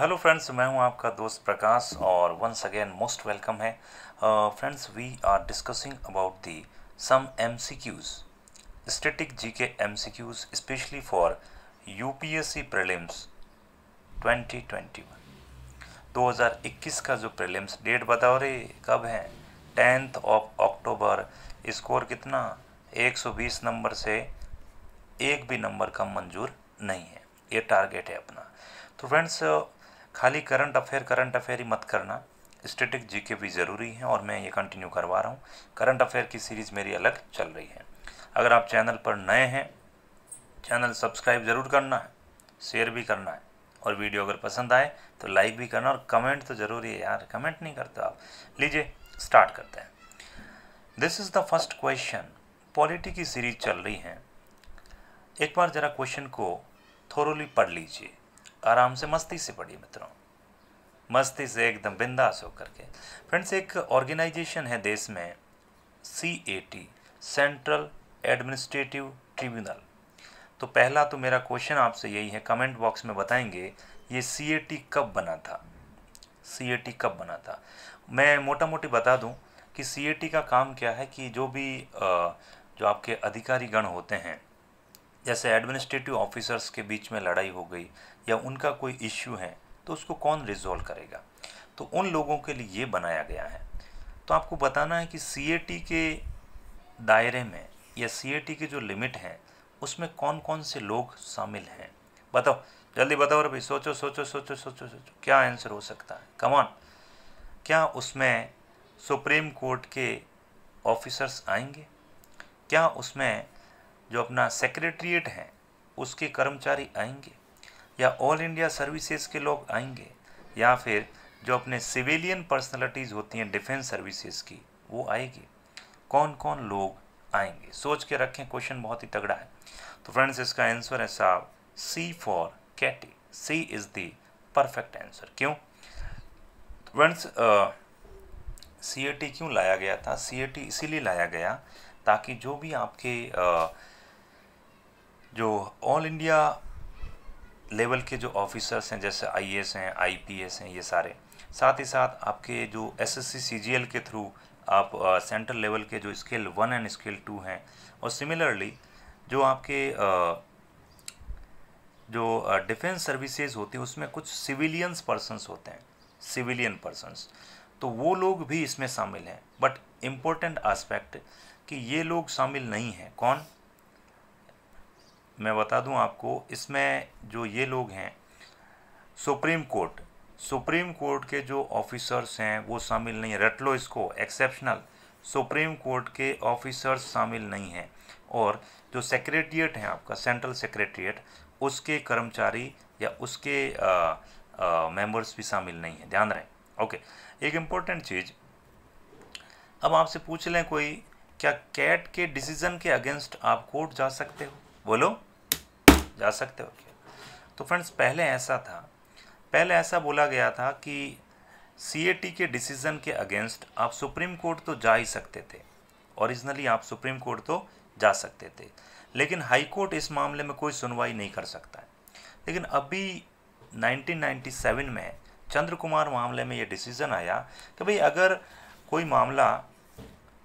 hello friends मैं हूं आपका दोस्त प्रकाश और वंस अगेन मोस्ट वेलकम है friends we are discussing about the some MCQs static GK MCQs specially for UPSC prelims 2021 2021 का जो प्रीलिम्स डेट बताओ रे कब है टेंथ ऑफ अक्टूबर स्कोर कितना 120 नंबर से एक भी नंबर का मंजूर नहीं है ये टारगेट है अपना तो फ्रेंड्स खाली करंट अफेयर करंट अफेयर ही मत करना स्टेटिक जीके भी ज़रूरी है और मैं ये कंटिन्यू करवा रहा हूँ करंट अफेयर की सीरीज़ मेरी अलग चल रही है अगर आप चैनल पर नए हैं चैनल सब्सक्राइब ज़रूर करना है शेयर भी करना है और वीडियो अगर पसंद आए तो लाइक भी करना और कमेंट तो ज़रूरी है यार कमेंट नहीं करते आप लीजिए स्टार्ट करते हैं this is the first question polity की सीरीज चल रही है एक बार ज़रा क्वेश्चन को थोरोली पढ़ लीजिए आराम से मस्ती से पढ़िए मित्रों मस्ती से एकदम बिंदास होकर के फ्रेंड्स एक ऑर्गेनाइजेशन है देश में C A T central administrative tribunal तो पहला तो मेरा क्वेश्चन आपसे यही है कमेंट बॉक्स में बताएंगे ये सी ए टी कब बना था सी ए टी कब बना था मैं मोटा मोटी बता दूं कि सी ए टी का काम क्या है कि जो भी जो आपके अधिकारी गण होते हैं जैसे एडमिनिस्ट्रेटिव ऑफिसर्स के बीच में लड़ाई हो गई या उनका कोई इश्यू है तो उसको कौन रिजॉल्व करेगा तो उन लोगों के लिए ये बनाया गया है तो आपको बताना है कि सी के दायरे में या सी के जो लिमिट हैं उसमें कौन कौन से लोग शामिल हैं बताओ जल्दी बताओ रे भाई सोचो सोचो सोचो सोचो सोचो क्या आंसर हो सकता है कमान क्या उसमें सुप्रीम कोर्ट के ऑफिसर्स आएंगे क्या उसमें जो अपना सेक्रेटरीट हैं उसके कर्मचारी आएंगे या ऑल इंडिया सर्विसेज के लोग आएंगे या फिर जो अपने सिविलियन पर्सनलिटीज़ होती हैं डिफेंस सर्विसेज की वो आएगी कौन कौन लोग आएंगे सोच के रखें क्वेश्चन बहुत ही तगड़ा है तो फ्रेंड्स इसका आंसर है साहब C for CAT C is the perfect answer क्यों फ्रेंड्स सी ए टी क्यों लाया गया था सी ए टी इसीलिए लाया गया ताकि जो भी आपके uh, जो ऑल इंडिया लेवल के जो ऑफिसर्स हैं जैसे आईएएस हैं आईपीएस हैं ये सारे साथ ही साथ आपके जो एसएससी सीजीएल के थ्रू आप सेंट्रल लेवल के जो scale one and scale two हैं और सिमिलरली जो आपके जो डिफेंस सर्विसेज होती है उसमें कुछ सिविलियंस पर्सनस होते हैं सिविलियन पर्सनस तो वो लोग भी इसमें शामिल हैं बट इम्पोर्टेंट आस्पेक्ट कि ये लोग शामिल नहीं हैं कौन मैं बता दूं आपको इसमें जो ये लोग हैं सुप्रीम कोर्ट सुप्रीम कोर्ट के जो ऑफिसर्स हैं वो शामिल नहीं है रट लो इसको एक्सेप्शनल सुप्रीम कोर्ट के ऑफिसर्स शामिल नहीं हैं और जो सेक्रेटरीट हैं आपका सेंट्रल सेक्रेटरीट उसके कर्मचारी या उसके मेंबर्स भी शामिल नहीं हैं ध्यान रहे ओके एक इम्पोर्टेंट चीज़ अब आपसे पूछ लें कोई क्या कैट के डिसीज़न के अगेंस्ट आप कोर्ट जा सकते हो बोलो जा सकते हो क्या तो फ्रेंड्स पहले ऐसा था पहले ऐसा बोला गया था कि सी के डिसीज़न के अगेंस्ट आप सुप्रीम कोर्ट तो जा ही सकते थे ओरिजिनली आप सुप्रीम कोर्ट तो जा सकते थे लेकिन हाई कोर्ट इस मामले में कोई सुनवाई नहीं कर सकता है लेकिन अभी 1997 में चंद्र कुमार मामले में ये डिसीज़न आया कि भाई अगर कोई मामला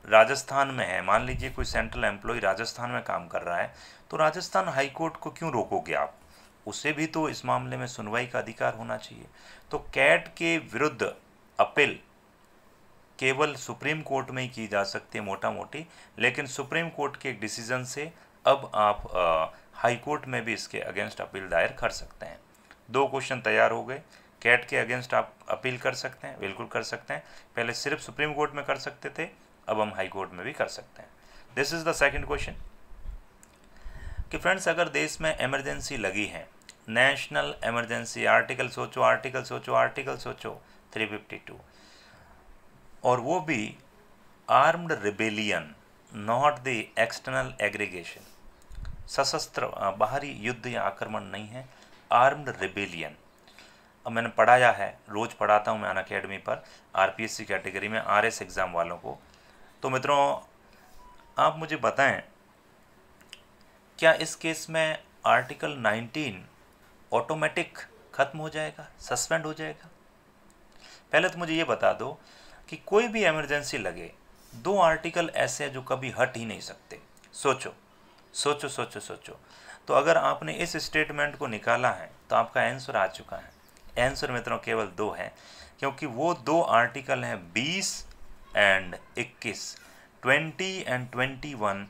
राजस्थान में है मान लीजिए कोई सेंट्रल एम्प्लॉय राजस्थान में काम कर रहा है तो राजस्थान हाई कोर्ट को क्यों रोकोगे आप उसे भी तो इस मामले में सुनवाई का अधिकार होना चाहिए तो कैट के विरुद्ध अपील केवल सुप्रीम कोर्ट में ही की जा सकती है मोटा मोटी लेकिन सुप्रीम कोर्ट के एक डिसीजन से अब आप हाई कोर्ट में भी इसके अगेंस्ट अपील दायर कर सकते हैं दो क्वेश्चन तैयार हो गए कैट के अगेंस्ट आप अपील कर सकते हैं बिल्कुल कर सकते हैं पहले सिर्फ सुप्रीम कोर्ट में कर सकते थे अब हम हाई कोर्ट में भी कर सकते हैं this is the second question कि फ्रेंड्स अगर देश में इमरजेंसी लगी है नेशनल इमरजेंसी आर्टिकल सोचो आर्टिकल सोचो आर्टिकल सोचो 352 और वो भी armed rebellion not the external aggregation सशस्त्र बाहरी युद्ध या आक्रमण नहीं है आर्म्ड रिबेलियन अब मैंने पढ़ाया है रोज़ पढ़ाता हूँ मैं अन अकेडमी पर आर कैटेगरी में आर एस एग्ज़ाम वालों को तो मित्रों आप मुझे बताएं क्या इस केस में आर्टिकल 19 ऑटोमेटिक ख़त्म हो जाएगा सस्पेंड हो जाएगा पहले तो मुझे ये बता दो कि कोई भी इमरजेंसी लगे दो आर्टिकल ऐसे हैं जो कभी हट ही नहीं सकते सोचो सोचो सोचो सोचो तो अगर आपने इस स्टेटमेंट को निकाला है तो आपका आंसर आ चुका है आंसर मित्रों केवल दो है क्योंकि वो दो आर्टिकल हैं बीस एंड 21 20 एंड 21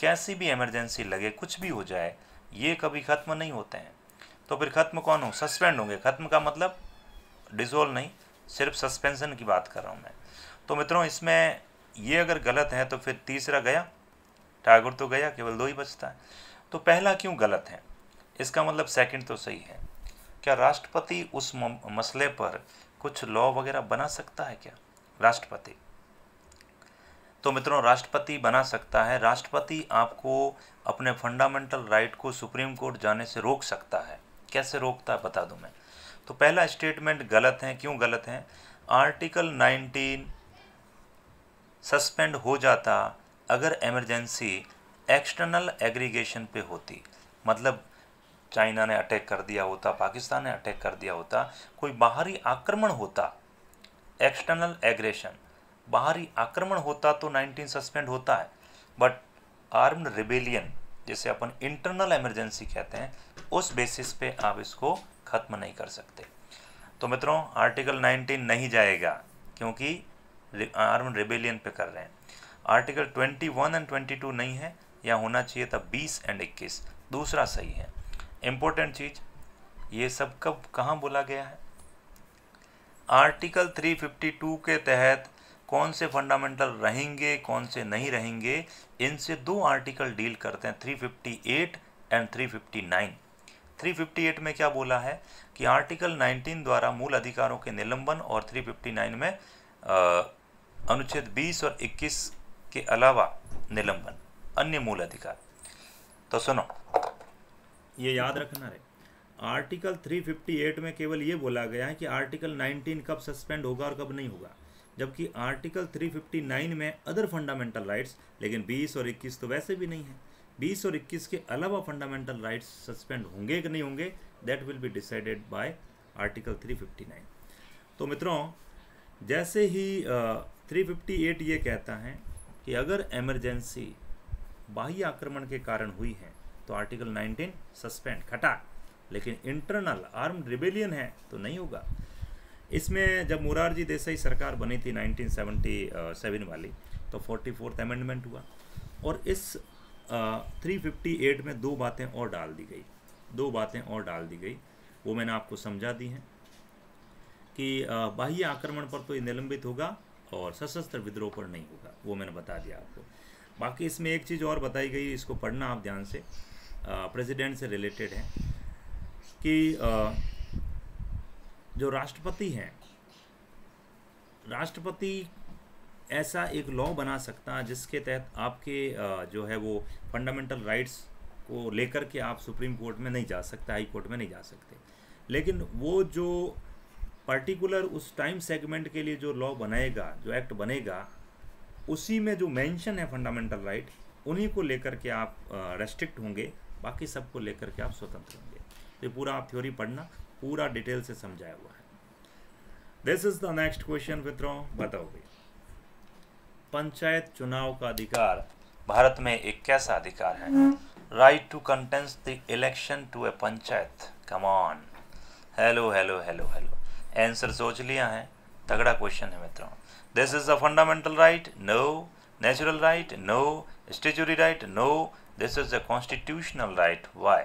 कैसी भी इमरजेंसी लगे कुछ भी हो जाए ये कभी ख़त्म नहीं होते हैं तो फिर ख़त्म कौन हो सस्पेंड होंगे ख़त्म का मतलब डिजोल्व नहीं सिर्फ सस्पेंशन की बात कर रहा हूँ मैं तो मित्रों इसमें ये अगर गलत है तो फिर तीसरा गया टागुर तो गया केवल दो ही बचता है तो पहला क्यों गलत है इसका मतलब सेकंड तो सही है क्या राष्ट्रपति उस मसले पर कुछ लॉ वगैरह बना सकता है क्या राष्ट्रपति तो मित्रों राष्ट्रपति बना सकता है राष्ट्रपति आपको अपने फंडामेंटल राइट को सुप्रीम कोर्ट जाने से रोक सकता है कैसे रोकता है बता दूं मैं तो पहला स्टेटमेंट गलत है क्यों गलत है आर्टिकल 19 सस्पेंड हो जाता अगर एमरजेंसी एक्सटर्नल एग्रीगेशन पे होती मतलब चाइना ने अटैक कर दिया होता पाकिस्तान ने अटैक कर दिया होता कोई बाहरी आक्रमण होता एक्सटर्नल एग्रेशन बाहरी आक्रमण होता तो 19 सस्पेंड होता है बट आर्म्ड रिबेलियन जिसे अपन इंटरनल इमरजेंसी कहते हैं उस बेसिस पे आप इसको ख़त्म नहीं कर सकते तो मित्रों आर्टिकल 19 नहीं जाएगा क्योंकि आर्म रिबेलियन पे कर रहे हैं आर्टिकल 21 एंड 22 नहीं है या होना चाहिए था 20 एंड 21 दूसरा सही है इम्पोर्टेंट चीज़ ये सब कब कहाँ बोला गया है आर्टिकल 352 के तहत कौन से फंडामेंटल रहेंगे कौन से नहीं रहेंगे इनसे दो आर्टिकल डील करते हैं 358 एंड 359 358 में क्या बोला है कि आर्टिकल 19 द्वारा मूल अधिकारों के निलंबन और 359 में अनुच्छेद 20 और 21 के अलावा निलंबन अन्य मूल अधिकार तो सुनो ये याद रखना है आर्टिकल 358 में केवल ये बोला गया है कि आर्टिकल 19 कब सस्पेंड होगा और कब नहीं होगा जबकि आर्टिकल 359 में अदर फंडामेंटल राइट्स लेकिन 20 और 21 तो वैसे भी नहीं है 20 और 21 के अलावा फंडामेंटल राइट्स सस्पेंड होंगे कि नहीं होंगे that will be decided by article 359 तो मित्रों जैसे ही थ्री फिफ्टी एट ये कहता है कि अगर एमरजेंसी बाह्य आक्रमण के कारण हुई है तो आर्टिकल 19 सस्पेंड खटा लेकिन इंटरनल आर्म रिबेलियन है तो नहीं होगा इसमें जब मुरारजी देसाई सरकार बनी थी 1977 वाली तो फोर्टी फोर्थ अमेंडमेंट हुआ और इस थ्री फिफ्टी एट में दो बातें और डाल दी गई दो बातें और डाल दी गई वो मैंने आपको समझा दी हैं कि बाह्य आक्रमण पर तो ये निलंबित होगा और सशस्त्र विद्रोह पर नहीं होगा वो मैंने बता दिया आपको बाकी इसमें एक चीज़ और बताई गई इसको पढ़ना आप ध्यान से प्रेसिडेंट से रिलेटेड है कि आ, जो राष्ट्रपति हैं राष्ट्रपति ऐसा एक लॉ बना सकता है जिसके तहत आपके जो है वो फंडामेंटल राइट्स को लेकर के आप सुप्रीम कोर्ट में नहीं जा सकते हाई कोर्ट में नहीं जा सकते लेकिन वो जो पर्टिकुलर उस टाइम सेगमेंट के लिए जो लॉ बनाएगा जो एक्ट बनेगा उसी में जो मेंशन है फंडामेंटल राइट उन्हीं को लेकर के आप रेस्ट्रिक्ट होंगे बाकी सबको लेकर के आप स्वतंत्र होंगे तो पूरा आप थ्योरी पढ़ना पूरा डिटेल से समझाया हुआ है this is the next question मित्रों बताओ भी पंचायत चुनाव का अधिकार भारत में एक कैसा अधिकार है right to contest the election to a panchayat come on hello hello hello hello answer सोच लिया है तगड़ा क्वेश्चन है मित्रों this is the fundamental right no natural right no statutory right no this is a constitutional right why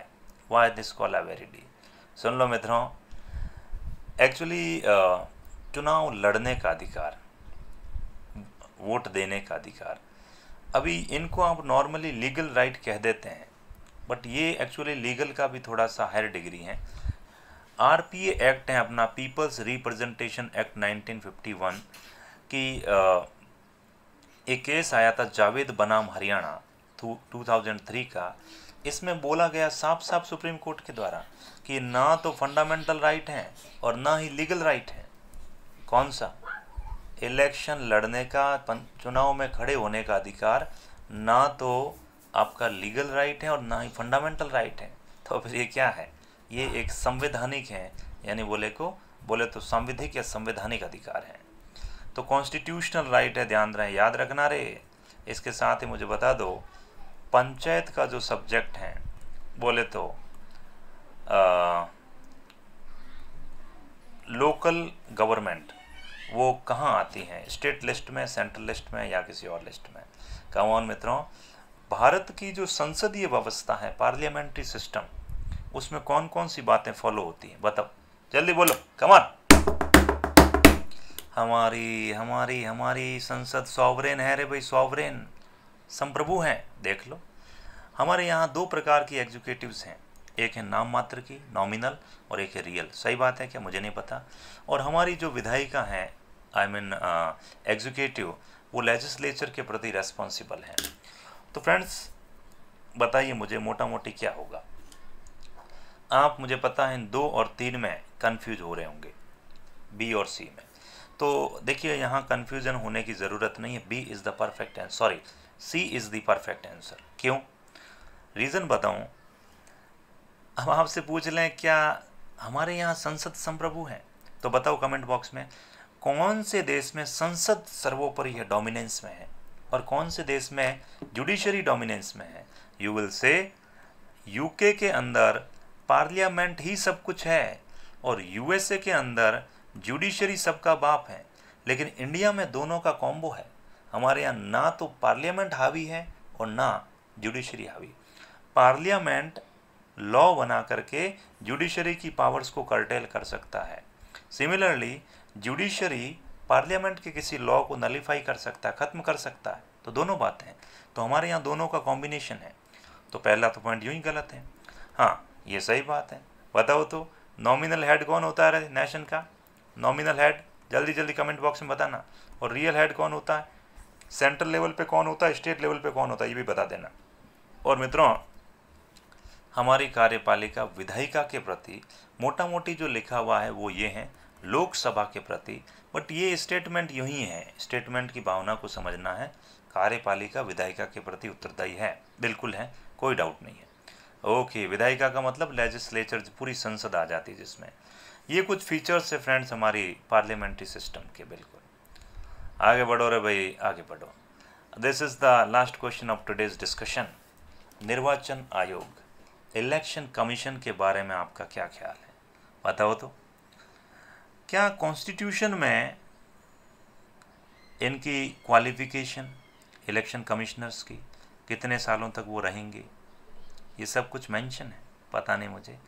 why this call a very D सुन लो मित्रों actually चुनाव लड़ने का अधिकार वोट देने का अधिकार अभी इनको आप नॉर्मली लीगल राइट कह देते हैं बट ये एक्चुअली लीगल का भी थोड़ा सा हायर डिग्री है आर पी एक्ट है अपना पीपल्स रिप्रेजेंटेशन एक्ट 1951 की एक केस आया था जावेद बनाम हरियाणा 2003 का इसमें बोला गया साफ साफ सुप्रीम कोर्ट के द्वारा कि ना तो फंडामेंटल राइट है और ना ही लीगल राइट है कौन सा इलेक्शन लड़ने का चुनाव में खड़े होने का अधिकार ना तो आपका लीगल राइट है और ना ही फंडामेंटल राइट है तो फिर ये क्या है ये एक संवैधानिक है यानी बोले को बोले तो संविधिक या संवैधानिक अधिकार है तो कॉन्स्टिट्यूशनल राइट है ध्यान रहे याद रखना रे इसके साथ ही मुझे बता दो पंचायत का जो सब्जेक्ट है बोले तो आ, लोकल गवर्नमेंट वो कहाँ आती हैं स्टेट लिस्ट में सेंट्रल लिस्ट में या किसी और लिस्ट में कमान मित्रों भारत की जो संसदीय व्यवस्था है पार्लियामेंट्री सिस्टम उसमें कौन कौन सी बातें फॉलो होती हैं बताओ जल्दी बोलो कमान हमारी हमारी हमारी संसद सॉवरेन है रे भाई सॉवरेन संप्रभु हैं देख लो हमारे यहाँ दो प्रकार की एग्जीक्यूटिव हैं एक है नाम मात्र की नॉमिनल और एक है रियल सही बात है क्या मुझे नहीं पता और हमारी जो विधायिका हैं आई मीन एग्जीक्यूटिव वो लेजिस्लेचर के प्रति रेस्पॉन्सिबल हैं तो फ्रेंड्स बताइए मुझे मोटा मोटी क्या होगा आप मुझे पता है दो और तीन में कन्फ्यूज हो रहे होंगे बी और सी में तो देखिए यहाँ कन्फ्यूज़न होने की ज़रूरत नहीं है B is the perfect and sorry C is the perfect answer क्यों रीज़न बताऊं हम आपसे पूछ लें क्या हमारे यहाँ संसद संप्रभु है तो बताओ कमेंट बॉक्स में कौन से देश में संसद सर्वोपरि है डोमिनेंस में है और कौन से देश में जुडिशरी डोमिनेंस में है यू विल से यूके के अंदर पार्लियामेंट ही सब कुछ है और यूएसए के अंदर जुडिशरी सबका बाप है लेकिन इंडिया में दोनों का कॉम्बो है हमारे यहाँ ना तो पार्लियामेंट हावी है और ना जुडिशरी हावी पार्लियामेंट लॉ बना करके जुडिशरी की पावर्स को कर्टेल कर सकता है सिमिलरली जुडिशरी पार्लियामेंट के किसी लॉ को नलीफाई कर सकता है ख़त्म कर सकता है तो दोनों बातें हैं तो हमारे यहाँ दोनों का कॉम्बिनेशन है तो पहला तो पॉइंट यूँ ही गलत है हाँ ये सही बात है बताओ तो नॉमिनल हेड कौन होता है नेशन का नॉमिनल हेड जल्दी जल्दी कमेंट बॉक्स में बताना और रियल हेड कौन होता है सेंट्रल लेवल पे कौन होता है स्टेट लेवल पे कौन होता है ये भी बता देना और मित्रों हमारी कार्यपालिका विधायिका के प्रति मोटा मोटी जो लिखा हुआ है वो ये है लोकसभा के प्रति बट ये स्टेटमेंट यूँ ही है स्टेटमेंट की भावना को समझना है कार्यपालिका विधायिका के प्रति उत्तरदायी है बिल्कुल है कोई डाउट नहीं है ओके विधायिका का मतलब लेजिस्लेचर पूरी संसद आ जाती है जिसमें ये कुछ फीचर्स है फ्रेंड्स हमारी पार्लियामेंट्री सिस्टम के बिल्कुल आगे बढ़ो रे भाई आगे बढ़ो this is the last question of today's discussion निर्वाचन आयोग इलेक्शन कमीशन के बारे में आपका क्या ख्याल है बताओ तो क्या कॉन्स्टिट्यूशन में इनकी क्वालिफिकेशन इलेक्शन कमिश्नर्स की कितने सालों तक वो रहेंगे ये सब कुछ मेंशन है पता नहीं मुझे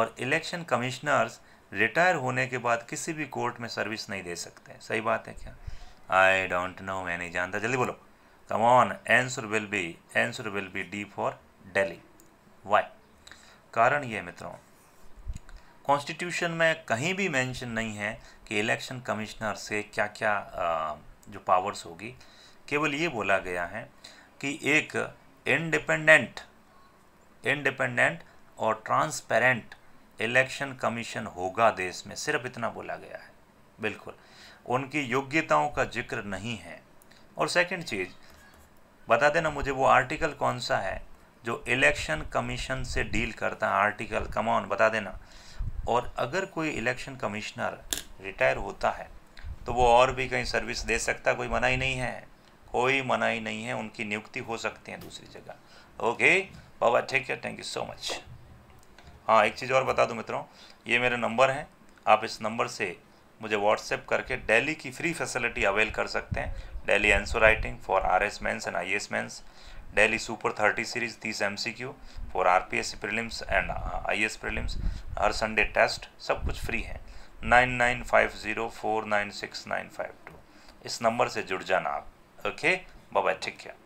और इलेक्शन कमिश्नर्स रिटायर होने के बाद किसी भी कोर्ट में सर्विस नहीं दे सकते सही बात है क्या आई डोंट नो मैं नहीं जानता जल्दी बोलो come on answer will be answer will be D for daily why कारण ये मित्रों कॉन्स्टिट्यूशन में कहीं भी मेंशन नहीं है कि इलेक्शन कमिश्नर से क्या क्या जो पावर्स होगी केवल ये बोला गया है कि एक इंडिपेंडेंट इंडिपेंडेंट और ट्रांसपेरेंट इलेक्शन कमीशन होगा देश में सिर्फ इतना बोला गया है बिल्कुल उनकी योग्यताओं का जिक्र नहीं है और सेकंड चीज़ बता देना मुझे वो आर्टिकल कौन सा है जो इलेक्शन कमीशन से डील करता है आर्टिकल कमॉन बता देना और अगर कोई इलेक्शन कमिश्नर रिटायर होता है तो वो और भी कहीं सर्विस दे सकता कोई मना ही नहीं है कोई मना ही नहीं है उनकी नियुक्ति हो सकती है दूसरी जगह ओके बाबा ठीक है थैंक यू सो मच हाँ एक चीज़ और बता दूँ मित्रों ये मेरे नंबर हैं आप इस नंबर से मुझे व्हाट्सएप करके डेली की फ्री फैसिलिटी अवेल कर सकते हैं daily answer writing for R S mains and I S mains daily super thirty series तीस M C Q for R P S C prelims and I S prelims हर Sunday test सब कुछ free है nine nine five zero four nine six nine five two इस नंबर से जुड़ जाना आप ओके बाय टेक केयर